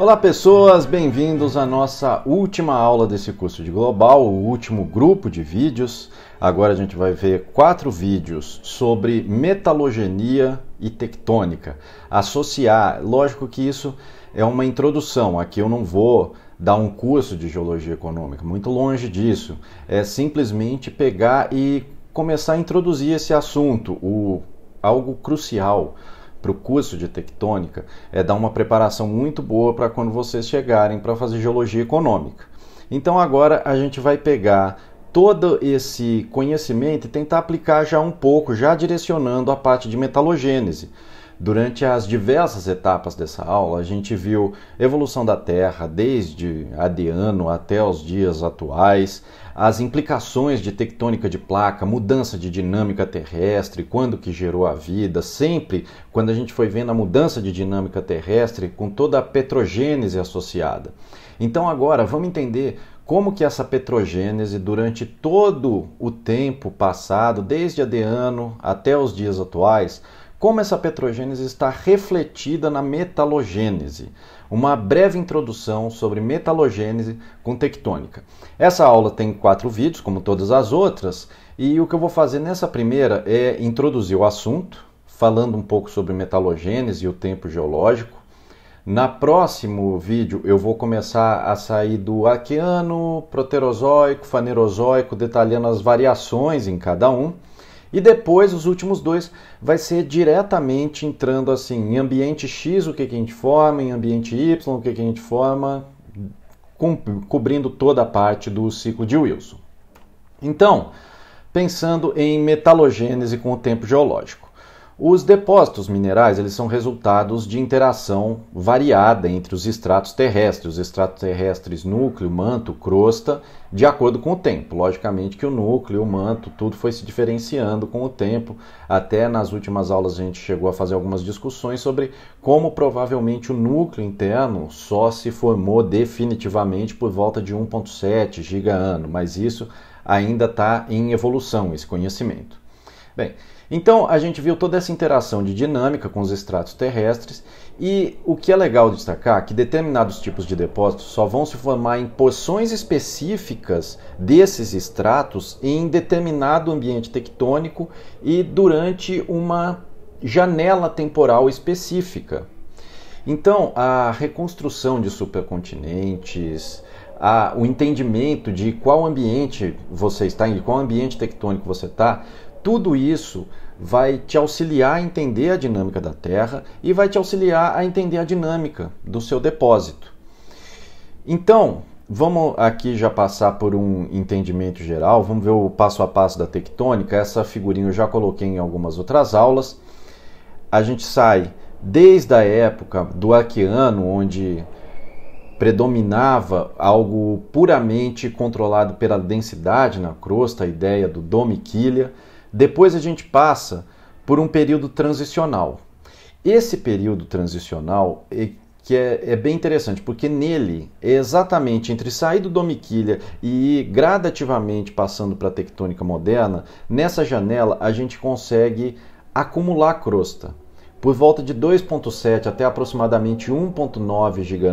Olá pessoas, bem-vindos à nossa última aula desse curso de Global, o último grupo de vídeos. Agora a gente vai ver quatro vídeos sobre metalogenia e tectônica. Associar, lógico que isso é uma introdução, aqui eu não vou dar um curso de geologia econômica, muito longe disso. É simplesmente pegar e começar a introduzir esse assunto, o algo crucial para o curso de tectônica é dar uma preparação muito boa para quando vocês chegarem para fazer geologia econômica. Então agora a gente vai pegar todo esse conhecimento e tentar aplicar já um pouco, já direcionando a parte de metalogênese. Durante as diversas etapas dessa aula, a gente viu evolução da Terra desde Adeano até os dias atuais, as implicações de tectônica de placa, mudança de dinâmica terrestre, quando que gerou a vida, sempre quando a gente foi vendo a mudança de dinâmica terrestre com toda a petrogênese associada. Então agora vamos entender como que essa petrogênese durante todo o tempo passado, desde Adeano até os dias atuais, como essa petrogênese está refletida na metalogênese. Uma breve introdução sobre metalogênese com tectônica. Essa aula tem quatro vídeos, como todas as outras, e o que eu vou fazer nessa primeira é introduzir o assunto, falando um pouco sobre metalogênese e o tempo geológico. Na próximo vídeo eu vou começar a sair do arqueano, proterozoico, fanerozoico, detalhando as variações em cada um. E depois, os últimos dois, vai ser diretamente entrando assim, em ambiente X o que, que a gente forma, em ambiente Y o que, que a gente forma, cobrindo toda a parte do ciclo de Wilson. Então, pensando em metalogênese com o tempo geológico. Os depósitos minerais eles são resultados de interação variada entre os estratos terrestres, os estratos terrestres núcleo, manto, crosta, de acordo com o tempo. Logicamente que o núcleo, o manto, tudo foi se diferenciando com o tempo. Até nas últimas aulas a gente chegou a fazer algumas discussões sobre como provavelmente o núcleo interno só se formou definitivamente por volta de 1.7 giga ano, mas isso ainda está em evolução, esse conhecimento. Bem, então a gente viu toda essa interação de dinâmica com os estratos terrestres e o que é legal destacar é que determinados tipos de depósitos só vão se formar em porções específicas desses estratos em determinado ambiente tectônico e durante uma janela temporal específica. Então, a reconstrução de supercontinentes, a, o entendimento de qual ambiente você está, em qual ambiente tectônico você está, tudo isso vai te auxiliar a entender a dinâmica da terra e vai te auxiliar a entender a dinâmica do seu depósito. Então, vamos aqui já passar por um entendimento geral, vamos ver o passo a passo da tectônica. Essa figurinha eu já coloquei em algumas outras aulas. A gente sai desde a época do Arqueano, onde predominava algo puramente controlado pela densidade na crosta, a ideia do quilha depois a gente passa por um período transicional. Esse período transicional é que é, é, bem interessante, porque nele é exatamente entre sair do Domiquilha e ir gradativamente passando para a tectônica moderna, nessa janela a gente consegue acumular crosta por volta de 2,7 até aproximadamente 1,9 giga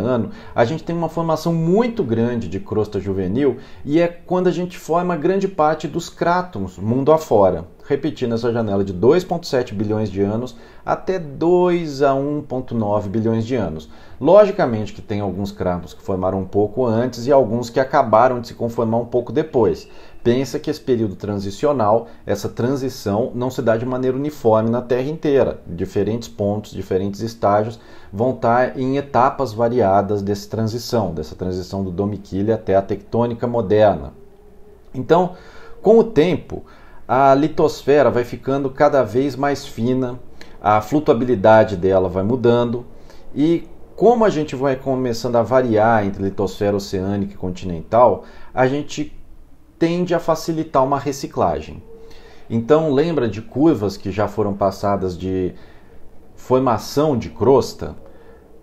a gente tem uma formação muito grande de crosta juvenil e é quando a gente forma grande parte dos crátons mundo afora, repetindo essa janela de 2,7 bilhões de anos até 2 a 1,9 bilhões de anos. Logicamente que tem alguns crátons que formaram um pouco antes e alguns que acabaram de se conformar um pouco depois, pensa que esse período transicional, essa transição, não se dá de maneira uniforme na Terra inteira. Diferentes pontos, diferentes estágios vão estar em etapas variadas dessa transição, dessa transição do domiquile até a tectônica moderna. Então, com o tempo, a litosfera vai ficando cada vez mais fina, a flutuabilidade dela vai mudando e como a gente vai começando a variar entre litosfera oceânica e continental, a gente tende a facilitar uma reciclagem. Então, lembra de curvas que já foram passadas de formação de crosta?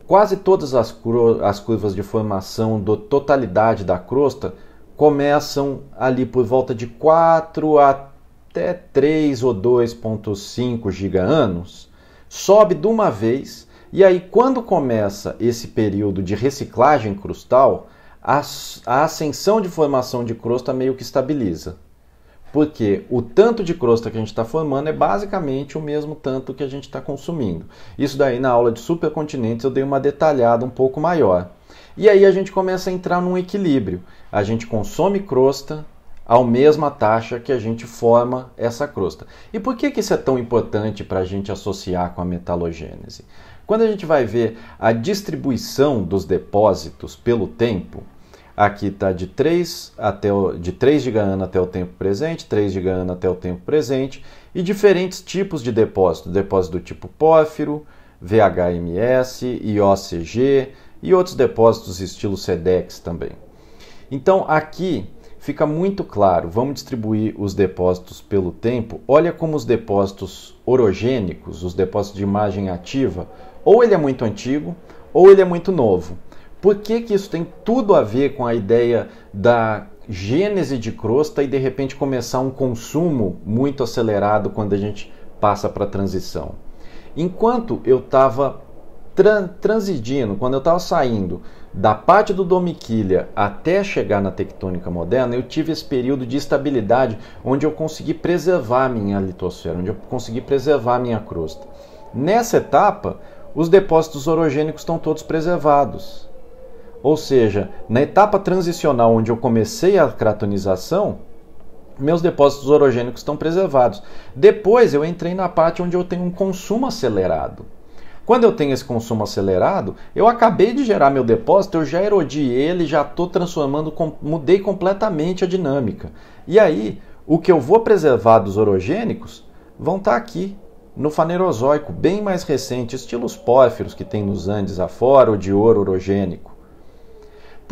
Quase todas as, as curvas de formação da totalidade da crosta começam ali por volta de 4 até 3 ou 2,5 giga-anos, sobe de uma vez, e aí quando começa esse período de reciclagem crustal, a, ascensão de formação de crosta meio que estabiliza. Porque o tanto de crosta que a gente está formando é basicamente o mesmo tanto que a gente está consumindo. Isso daí na aula de supercontinentes eu dei uma detalhada um pouco maior. E aí a gente começa a entrar num equilíbrio. A gente consome crosta ao mesma taxa que a gente forma essa crosta. E por que, que isso é tão importante para a gente associar com a metalogênese? Quando a gente vai ver a distribuição dos depósitos pelo tempo, Aqui está de 3, até o, de 3 de até o tempo presente, 3 de Gaana até o tempo presente e diferentes tipos de depósito, depósito do tipo pófiro, VHMS, IOCG e outros depósitos estilo SEDEX também. Então aqui fica muito claro, vamos distribuir os depósitos pelo tempo. Olha como os depósitos orogênicos, os depósitos de imagem ativa, ou ele é muito antigo ou ele é muito novo. Por que, que isso tem tudo a ver com a ideia da gênese de crosta e de repente começar um consumo muito acelerado quando a gente passa para a transição? Enquanto eu estava tran transidindo, quando eu estava saindo da parte do Domiquilha até chegar na tectônica moderna, eu tive esse período de estabilidade onde eu consegui preservar minha litosfera, onde eu consegui preservar minha crosta. Nessa etapa, os depósitos orogênicos estão todos preservados. Ou seja, na etapa transicional onde eu comecei a cratonização, meus depósitos orogênicos estão preservados. Depois eu entrei na parte onde eu tenho um consumo acelerado. Quando eu tenho esse consumo acelerado, eu acabei de gerar meu depósito, eu já erodi ele, já estou transformando, mudei completamente a dinâmica. E aí, o que eu vou preservar dos orogênicos vão estar tá aqui no Fanerozoico, bem mais recente, estilos pórfiros que tem nos Andes afora, ou de ouro orogênico.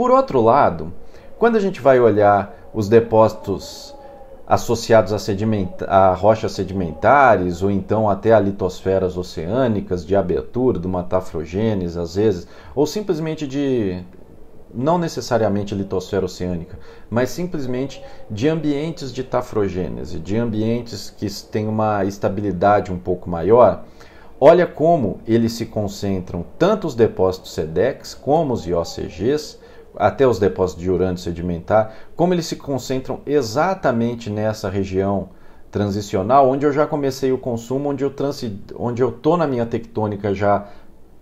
Por outro lado, quando a gente vai olhar os depósitos associados a, a rochas sedimentares ou então até a litosferas oceânicas de abertura, do tafrogênese às vezes, ou simplesmente de não necessariamente litosfera oceânica, mas simplesmente de ambientes de tafrogênese, de ambientes que têm uma estabilidade um pouco maior. Olha como eles se concentram tanto os depósitos SEDEX como os IOCGs até os depósitos de urânio sedimentar, como eles se concentram exatamente nessa região transicional, onde eu já comecei o consumo, onde eu transi, onde eu tô na minha tectônica já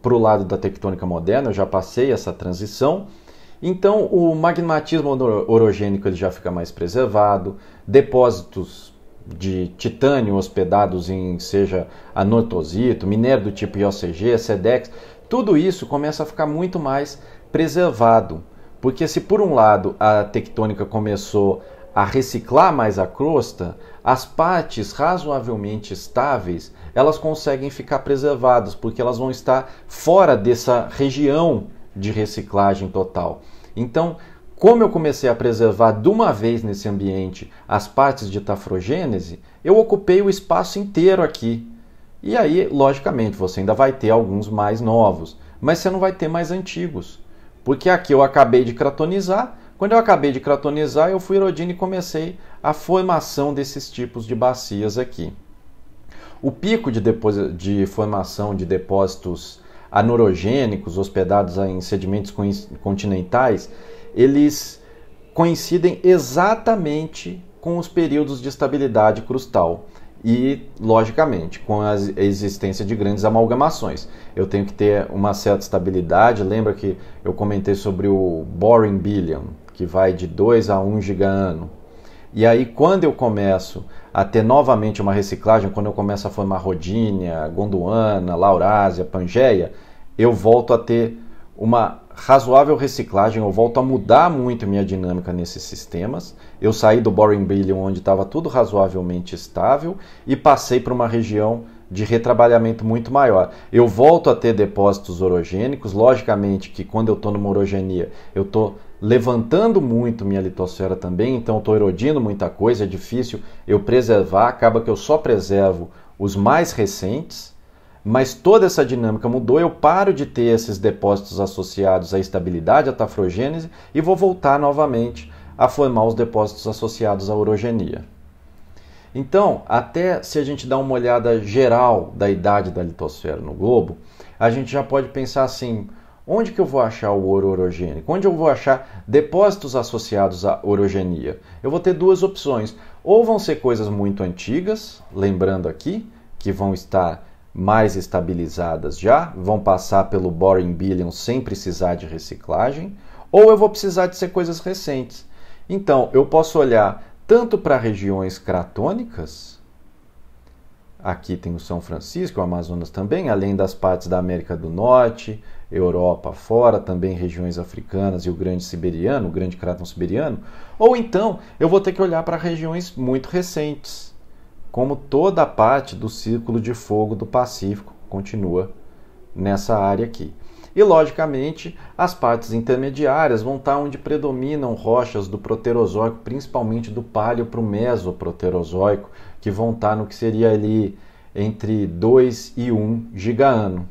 para o lado da tectônica moderna, eu já passei essa transição. Então, o magmatismo orogênico ele já fica mais preservado, depósitos de titânio hospedados em, seja anortosito, minério do tipo IOCG, SEDEX, tudo isso começa a ficar muito mais preservado. Porque se por um lado a tectônica começou a reciclar mais a crosta, as partes razoavelmente estáveis, elas conseguem ficar preservadas, porque elas vão estar fora dessa região de reciclagem total. Então, como eu comecei a preservar de uma vez nesse ambiente as partes de tafrogênese, eu ocupei o espaço inteiro aqui. E aí, logicamente, você ainda vai ter alguns mais novos, mas você não vai ter mais antigos. Porque aqui eu acabei de cratonizar, quando eu acabei de cratonizar, eu fui erodindo e comecei a formação desses tipos de bacias aqui. O pico de, de formação de depósitos anorogênicos hospedados em sedimentos continentais, eles coincidem exatamente com os períodos de estabilidade crustal e, logicamente, com a existência de grandes amalgamações. Eu tenho que ter uma certa estabilidade. Lembra que eu comentei sobre o Boring Billion, que vai de 2 a 1 um giga ano. E aí, quando eu começo a ter novamente uma reciclagem, quando eu começo a formar Rodínia, Gondwana, Laurásia, Pangeia, eu volto a ter uma razoável reciclagem, eu volto a mudar muito minha dinâmica nesses sistemas. Eu saí do Boring Billion, onde estava tudo razoavelmente estável, e passei para uma região de retrabalhamento muito maior. Eu volto a ter depósitos orogênicos, logicamente que quando eu estou numa orogenia, eu estou levantando muito minha litosfera também, então estou erodindo muita coisa, é difícil eu preservar, acaba que eu só preservo os mais recentes, mas toda essa dinâmica mudou, eu paro de ter esses depósitos associados à estabilidade, à tafrogênese, e vou voltar novamente a formar os depósitos associados à orogenia. Então, até se a gente dá uma olhada geral da idade da litosfera no globo, a gente já pode pensar assim, Onde que eu vou achar o ouro orogênico? Onde eu vou achar depósitos associados à orogenia? Eu vou ter duas opções. Ou vão ser coisas muito antigas, lembrando aqui, que vão estar mais estabilizadas já, vão passar pelo Boring Billion sem precisar de reciclagem, ou eu vou precisar de ser coisas recentes. Então, eu posso olhar tanto para regiões cratônicas, aqui tem o São Francisco, o Amazonas também, além das partes da América do Norte, Europa fora, também regiões africanas e o Grande Siberiano, o Grande Cráton Siberiano, ou então eu vou ter que olhar para regiões muito recentes como toda a parte do Círculo de Fogo do Pacífico continua nessa área aqui. E, logicamente, as partes intermediárias vão estar onde predominam rochas do Proterozoico, principalmente do Palio para o Mesoproterozoico, que vão estar no que seria ali entre 2 e 1 gigaano.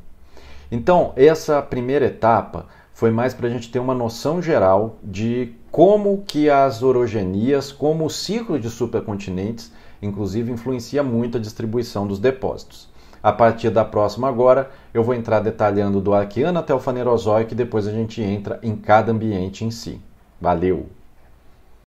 Então, essa primeira etapa foi mais para a gente ter uma noção geral de como que as orogenias, como o ciclo de supercontinentes inclusive influencia muito a distribuição dos depósitos. A partir da próxima agora, eu vou entrar detalhando do Arqueano até o Fanerozoico e depois a gente entra em cada ambiente em si. Valeu!